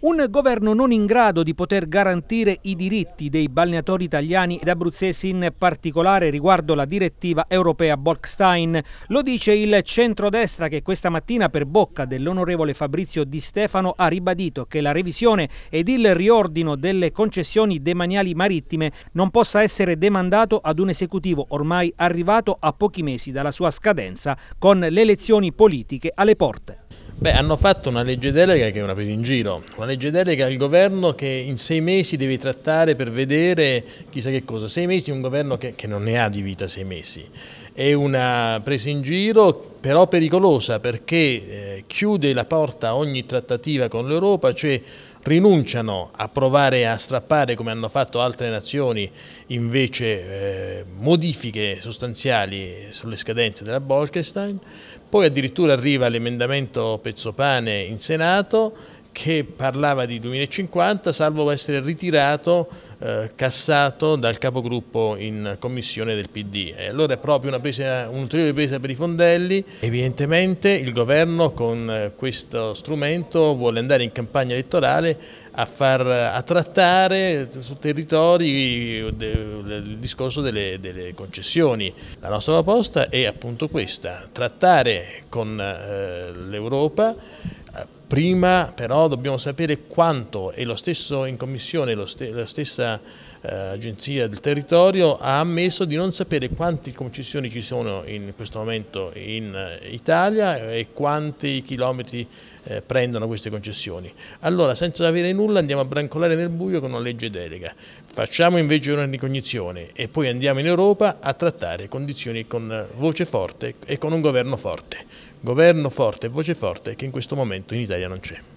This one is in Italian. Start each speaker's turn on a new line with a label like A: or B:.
A: Un governo non in grado di poter garantire i diritti dei balneatori italiani ed abruzzesi in particolare riguardo la direttiva europea Bolkstein. Lo dice il centrodestra che questa mattina per bocca dell'onorevole Fabrizio Di Stefano ha ribadito che la revisione ed il riordino delle concessioni demaniali marittime non possa essere demandato ad un esecutivo ormai arrivato a pochi mesi dalla sua scadenza con le elezioni politiche alle porte.
B: Beh, hanno fatto una legge delega che è una presa in giro, una legge delega al governo che in sei mesi deve trattare per vedere chissà che cosa, sei mesi un governo che, che non ne ha di vita sei mesi. È una presa in giro però pericolosa perché eh, chiude la porta a ogni trattativa con l'Europa, cioè rinunciano a provare a strappare come hanno fatto altre nazioni invece eh, modifiche sostanziali sulle scadenze della Bolkestein, poi addirittura arriva l'emendamento Pezzopane in Senato che parlava di 2050, salvo essere ritirato, eh, cassato dal capogruppo in commissione del PD. E allora è proprio un'ulteriore un presa per i fondelli. Evidentemente il governo con eh, questo strumento vuole andare in campagna elettorale a, far, a trattare su territori eh, il discorso delle, delle, concessioni. La nostra proposta è appunto questa, trattare con l'Europa Prima però dobbiamo sapere quanto e lo stesso in commissione, lo st la stessa eh, agenzia del territorio ha ammesso di non sapere quante concessioni ci sono in questo momento in eh, Italia e quanti chilometri eh, prendono queste concessioni. Allora senza avere nulla andiamo a brancolare nel buio con una legge delega. Facciamo invece una ricognizione e poi andiamo in Europa a trattare condizioni con eh, voce forte e con un governo forte governo forte voce forte che in questo momento in Italia non c'è.